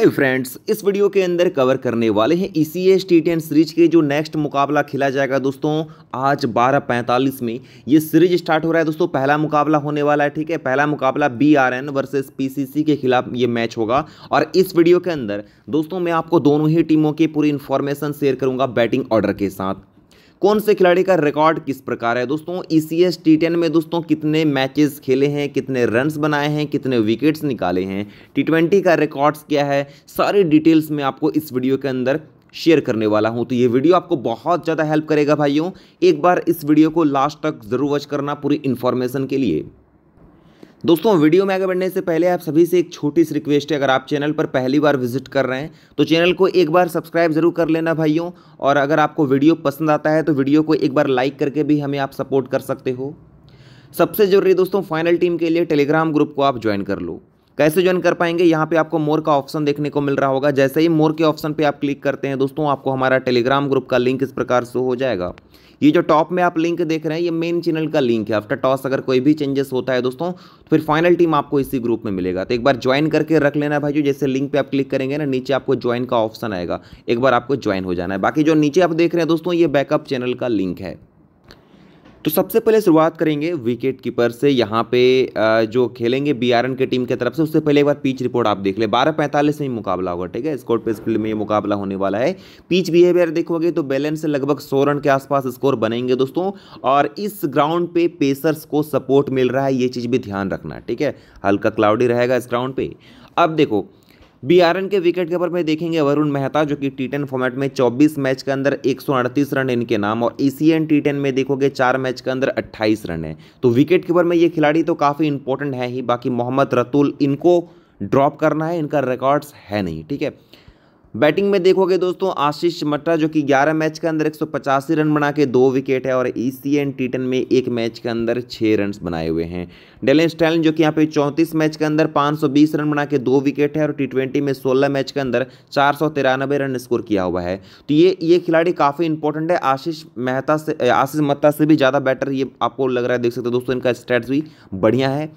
hi friends इस video के अंदर कवर करने वाले हैं E C S T ten series के जो नेक्स्ट मुकाबला खेला जाएगा दोस्तों आज बारह पैंतालीस में ये सीरीज स्टार्ट हो रहा है दोस्तों पहला मुकाबला होने वाला है ठीक है पहला मुकाबला B R N versus P C C के खिलाफ ये मैच होगा और इस वीडियो के अंदर दोस्तों मैं आपको दोनों ही टीमों की पूरी इन्फॉर्मेशन शेयर करूंगा बैटिंग ऑर्डर के साथ कौन से खिलाड़ी का रिकॉर्ड किस प्रकार है दोस्तों E C S T ten में दोस्तों कितने मैचेस खेले हैं कितने रन्स बनाए हैं कितने विकेट्स निकाले हैं टी ट्वेंटी का रिकॉर्ड्स क्या है सारी डिटेल्स में आपको इस वीडियो के अंदर शेयर करने वाला हूं तो ये वीडियो आपको बहुत ज़्यादा हेल्प करेगा भाइयों एक बार इस वीडियो को लास्ट तक ज़रूर वॉच करना पूरी इन्फॉर्मेशन के लिए दोस्तों वीडियो में आगे बढ़ने से पहले आप सभी से एक छोटी सी रिक्वेस्ट है अगर आप चैनल पर पहली बार विजिट कर रहे हैं तो चैनल को एक बार सब्सक्राइब जरूर कर लेना भाइयों और अगर आपको वीडियो पसंद आता है तो वीडियो को एक बार लाइक करके भी हमें आप सपोर्ट कर सकते हो सबसे जरूरी दोस्तों फाइनल टीम के लिए टेलीग्राम ग्रुप को आप ज्वाइन कर लो कैसे ज्वाइन कर पाएंगे यहाँ पे आपको मोर का ऑप्शन देखने को मिल रहा होगा जैसे ही मोर के ऑप्शन पे आप क्लिक करते हैं दोस्तों आपको हमारा टेलीग्राम ग्रुप का लिंक इस प्रकार से हो जाएगा ये जो टॉप में आप लिंक देख रहे हैं ये मेन चैनल का लिंक है आफ्टर टॉस अगर कोई भी चेंजेस होता है दोस्तों तो फिर फाइनल टीम आपको इसी ग्रुप में मिलेगा तो एक बार ज्वाइन करके रख लेना भाई जो जैसे लिंक पे आप क्लिक करेंगे ना नीचे आपको ज्वाइन का ऑप्शन आएगा एक बार आपको ज्वाइन हो जाना है बाकी जो नीचे आप देख रहे हैं दोस्तों ये बैकअप चैनल का लिंक है तो सबसे पहले शुरुआत करेंगे विकेट कीपर से यहाँ पे जो खेलेंगे बी आर एन के टीम की तरफ से उससे पहले एक बार पिच रिपोर्ट आप देख ले बारह पैंतालीस में ही मुकाबला होगा ठीक है स्कोर पे फील्ड में ये मुकाबला होने वाला है पिच बिहेवियर देखोगे तो बैलेंस लगभग सौ रन के आसपास स्कोर बनेंगे दोस्तों और इस ग्राउंड पे पेसर्स को सपोर्ट मिल रहा है ये चीज़ भी ध्यान रखना ठीक है हल्का क्लाउडी रहेगा इस ग्राउंड पे अब देखो बीआरएन के विकेट कीपर में देखेंगे वरुण मेहता जो कि टी फॉर्मेट में 24 मैच के अंदर 138 रन इनके नाम और एन टी में देखोगे चार मैच के अंदर 28 रन है तो विकेट कीपर में ये खिलाड़ी तो काफ़ी इंपॉर्टेंट है ही बाकी मोहम्मद रतुल इनको ड्रॉप करना है इनका रिकॉर्ड्स है नहीं ठीक है बैटिंग में देखोगे दोस्तों आशीष मट्टा जो कि 11 मैच के अंदर एक रन बना के दो विकेट है और ई सी एन टी में एक मैच के अंदर छः रन बनाए हुए हैं डेलिन स्टैलिन जो कि यहाँ पे 34 मैच के अंदर 520 रन बना के दो विकेट है और टी ट्वेंटी में 16 मैच के अंदर चार रन स्कोर किया हुआ है तो ये ये खिलाड़ी काफ़ी इंपॉर्टेंट है आशीष मेहता से आशीष मत्ता से भी ज़्यादा बेटर ये आपको लग रहा है देख सकते हो दोस्तों इनका स्टैट्स भी बढ़िया है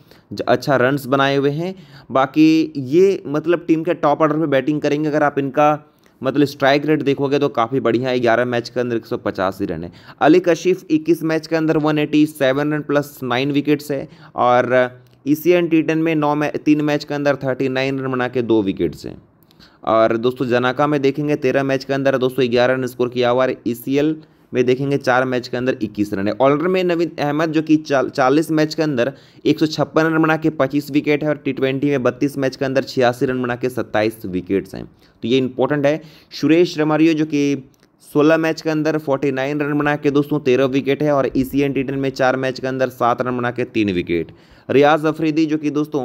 अच्छा रनस बनाए हुए हैं बाकी ये मतलब टीम के टॉप ऑर्डर पर बैटिंग करेंगे अगर आप इनका का मतलब स्ट्राइक रेट देखोगे तो काफ़ी बढ़िया है ग्यारह मैच के अंदर एक सौ ही रन है अली कशिफ इक्कीस मैच के अंदर one eighty seven run plus nine wickets है और E C N T ten में नौ मै तीन मैच के अंदर थर्टी नाइन रन बना के दो विकेट्स हैं और दोस्तों जनाका में देखेंगे तेरह मैच के अंदर दोस्तों ग्यारह रन स्कोर किया हुआ है ई सी एल में देखेंगे चार मैच के अंदर इक्कीस रन है ऑलराउंडर में नवीन अहमद जो कि चालीस मैच के अंदर एक रन बना के पच्चीस विकेट है और टी में बत्तीस मैच के अंदर छियासी रन बना के सत्ताईस विकेट्स हैं तो ये इंपॉर्टेंट है सुरेश रमारियो जो कि 16 मैच के अंदर 49 रन बना के दोस्तों 13 विकेट है और ई सी एन टी में चार मैच के अंदर सात रन बना के तीन विकेट रियाज अफरीदी जो कि दोस्तों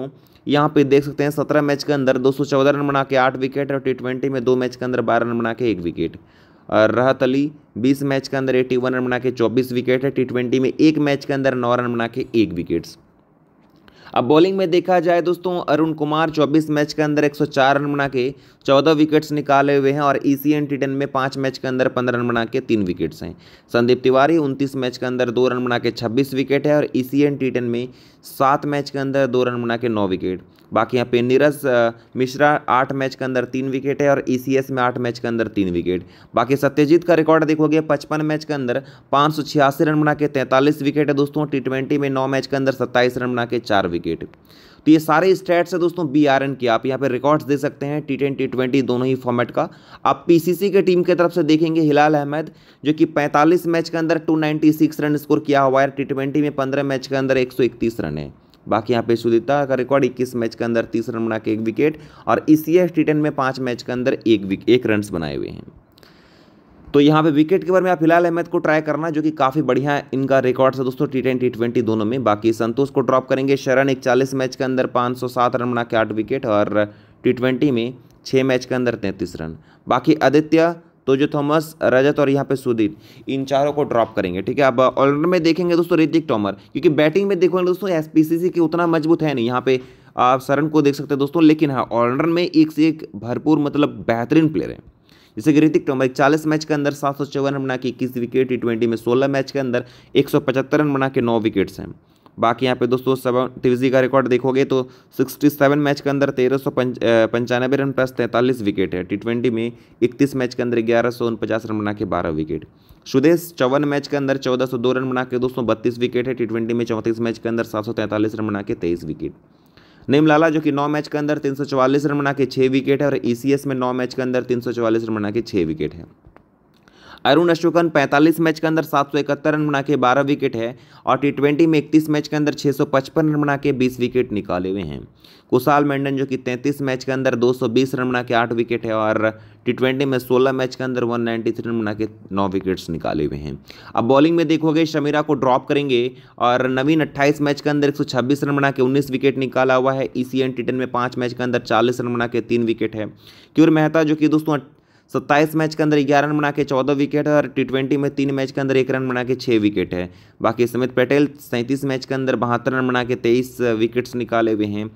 यहाँ पे देख सकते हैं सत्रह मैच के अंदर 214 रन बना के आठ विकेट और टी ट्वेंटी में दो मैच के अंदर बारह रन बना के एक विकेट और राहत अली बीस मैच के अंदर एट्टी वन रन बना के चौबीस विकेट है टी ट्वेंटी में एक मैच के अंदर नौ रन बना के एक विकेट्स अब बॉलिंग में देखा जाए दोस्तों अरुण कुमार 24 मैच के अंदर 104 रन बना के चौदह विकेट्स निकाले हुए हैं और E C N T ten में पाँच मैच के अंदर 15 रन बना के तीन विकेट्स हैं संदीप तिवारी 29 मैच के अंदर दो रन बना के 26 विकेट है और E C N T ten में सात मैच के अंदर दो रन बना के नौ विकेट बाकी यहाँ पे नीरज मिश्रा आठ मैच के अंदर तीन विकेट है और ई e में आठ मैच के अंदर तीन विकेट बाकी सत्यजीत का रिकॉर्ड देखोगे पचपन मैच के अंदर पाँच रन बना के तैंतालीस विकेट है दोस्तों टी में नौ मैच के अंदर सत्ताईस रन बना के चार विकेट विकेट तो ये सारे स्टैट्स है दोस्तों बी आर एन के आप यहाँ पे रिकॉर्ड्स दे सकते हैं टी टेन टी ट्वेंटी दोनों ही फॉर्मेट का आप पीसीसी के टीम की तरफ से देखेंगे हिलाल अहमद जो कि 45 मैच के अंदर 296 रन स्कोर किया हुआ है टी ट्वेंटी में 15 मैच के अंदर 131 रन है बाकी यहाँ पे सुदिता का रिकॉर्ड 21 मैच के अंदर तीस रन बना के एक विकेट और E C S T ten में पाँच मैच के अंदर एक विक एक रन बनाए हुए हैं तो यहाँ पे विकेट कीपर में आप फिलहाल अहमद को ट्राई करना जो कि काफ़ी बढ़िया है इनका रिकॉर्ड है दोस्तों टी टेन टी ट्वेंटी दोनों में बाकी संतोष को ड्रॉप करेंगे शरण एक चालीस मैच के अंदर पाँच सौ सात रन बना के आठ विकेट और टी ट्वेंटी में छः मैच के अंदर तैंतीस रन बाकी आदित्य तो जो थॉमस रजत और यहाँ पे सुदीप इन चारों को ड्रॉप करेंगे ठीक है अब ऑलराउंड में देखेंगे दोस्तों ऋतिक टॉमर क्योंकि बैटिंग में देखोगे दोस्तों एस की उतना मजबूत है नहीं यहाँ पे आप शरण को देख सकते हैं दोस्तों लेकिन हाँ ऑलराउंडर में एक से एक भरपूर मतलब बेहतरीन प्लेयर है जैसे कि ऋतिक टोमर चालीस मैच के अंदर सात रन बना के इक्कीस विकेट टी में सोलह मैच के अंदर एक रन बना के नौ विकेट्स हैं बाकी यहाँ पे दोस्तों सब तिवजी का रिकॉर्ड देखोगे तो 67 मैच के अंदर तेरह सौ पंचानवे रन प्लस तैंतालीस विकेट है टी ट्वेंटी में इकतीस मैच के अंदर ग्यारह सौ उनपचास रन बना के बारह विकेट सुदेश चौवन मैच के अंदर चौदह सौ दो रन बना के दोस्तों बत्तीस विकेट है टी ट्वेंटी में चौंतीस मैच के अंदर सात सौ तैंतालीस रन बना के तेईस विकेट नेम जो कि नौ मैच के अंदर तीन रन बना के छः विकेट है और ई e में नौ मैच के अंदर तीन रन बना के छः विकेट है अरुण अशोकन 45 मैच के अंदर सात रन बना के बारह विकेट है और टी ट्वेंटी में इकतीस मैच के अंदर छः रन बना के बीस विकेट निकाले हुए हैं कुशाल मेंडन जो कि तैंतीस मैच के अंदर 220 रन बना के आठ विकेट है और टी ट्वेंटी में 16 मैच के अंदर 193 रन बना के नौ विकेट्स निकाले हुए हैं अब बॉलिंग में देखोगे शमीरा को ड्रॉप करेंगे और नवीन 28 मैच के अंदर 126 रन बना के 19 विकेट निकाला हुआ है ई सी एन टी में पाँच मैच के अंदर 40 रन बना के तीन विकेट है क्यूर मेहता जो कि दोस्तों सत्ताईस मैच के अंदर ग्यारह रन बना के चौदह विकेट है और टी ट्वेंटी में तीन मैच के अंदर एक रन बना के छः विकेट है बाकी समित पटेल सैंतीस मैच के अंदर बहत्तर रन बना के तेईस विकेट्स निकाले हुए हैं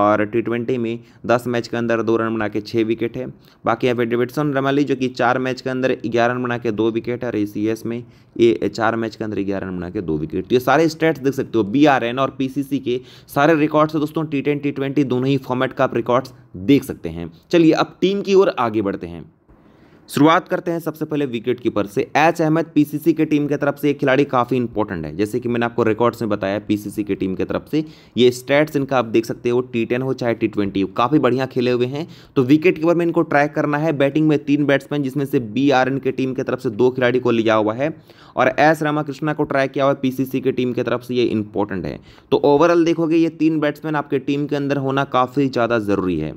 और टी ट्वेंटी में दस मैच के अंदर दो रन बना के छः विकेट है बाकी यहाँ पे डेविडसन रमाली जो कि चार मैच के अंदर ग्यारह रन बना के दो विकेट है और ए में ये चार मैच के अंदर ग्यारह रन बना के दो विकेट तो ये सारे स्टेट्स देख सकते हो बी आर एन और पी सी सी के सारे रिकॉर्ड्स है दोस्तों टी टेन टी ट्वेंटी दोनों ही फॉर्मेट का आप रिकॉर्ड्स देख सकते हैं चलिए अब टीम की ओर आगे बढ़ते हैं शुरुआत करते हैं सबसे पहले विकेट कीपर से एच अहमद पीसीसी के टीम की तरफ से ये खिलाड़ी काफ़ी इंपॉर्टेंट है जैसे कि मैंने आपको रिकॉर्ड्स में बताया पीसीसी की टीम की तरफ से ये स्टैट्स इनका आप देख सकते हो टी टेन हो चाहे टी ट्वेंटी हो काफ़ी बढ़िया खेले हुए हैं तो विकेट कीपर में इनको ट्रैक करना है बैटिंग में तीन बैट्समैन जिसमें से बी आर एन टीम की तरफ से दो खिलाड़ी को लिया हुआ है और एस रामाकृष्णा को ट्राई किया हुआ है पीसीसी की टीम की तरफ से ये इंपॉर्टेंट है तो ओवरऑल देखोगे ये तीन बैट्समैन आपके टीम के अंदर होना काफ़ी ज़्यादा ज़रूरी है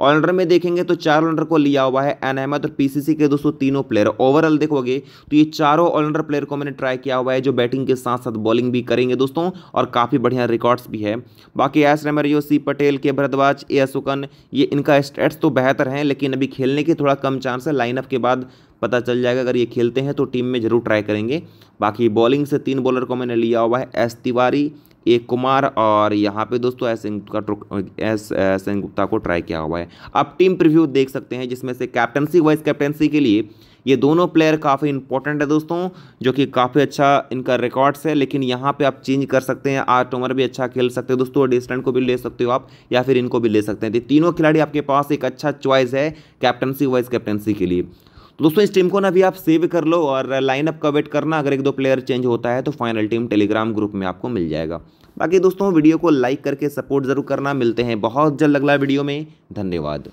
ऑलराउंडर में देखेंगे तो चार ऑलराउंडर को लिया हुआ है एन अहमद और पीसीसी के दोस्तों तीनों प्लेयर ओवरऑल देखोगे तो ये चारों ऑलराउंडर प्लेयर को मैंने ट्राई किया हुआ है जो बैटिंग के साथ साथ बॉलिंग भी करेंगे दोस्तों और काफ़ी बढ़िया रिकॉर्ड्स भी है बाकी एस रेमरियो सी पटेल के भरद्वाज ए अशोकन ये इनका स्टेट्स तो बेहतर हैं लेकिन अभी खेलने के थोड़ा कम चांस है लाइनअप के बाद पता चल जाएगा अगर ये खेलते हैं तो टीम में जरूर ट्राई करेंगे बाकी बॉलिंग से तीन बॉलर को मैंने लिया हुआ है एस तिवारी ए कुमार और यहाँ पे दोस्तों S N Gupta S S N Gupta को ट्राई किया हुआ है आप टीम प्रीव्यू देख सकते हैं जिसमें से कैप्टनसी वाइस कैप्टनसी के लिए ये दोनों प्लेयर काफ़ी इंपॉर्टेंट है दोस्तों जो कि काफ़ी अच्छा इनका रिकॉर्ड्स है लेकिन यहाँ पे आप चेंज कर सकते हैं आर टोमर भी अच्छा खेल सकते हो दोस्तों डिस्टेंट को भी ले सकते हो आप या फिर इनको भी ले सकते हैं तो तीनों खिलाड़ी आपके पास एक अच्छा चॉइस है कैप्टनसी वाइस कैप्टनसी के लिए दोस्तों इस टीम को ना भी आप सेव कर लो और लाइनअप का वेट करना अगर एक दो प्लेयर चेंज होता है तो फाइनल टीम टेलीग्राम ग्रुप में आपको मिल जाएगा बाकी दोस्तों वीडियो को लाइक करके सपोर्ट ज़रूर करना मिलते हैं बहुत जल्द अगला वीडियो में धन्यवाद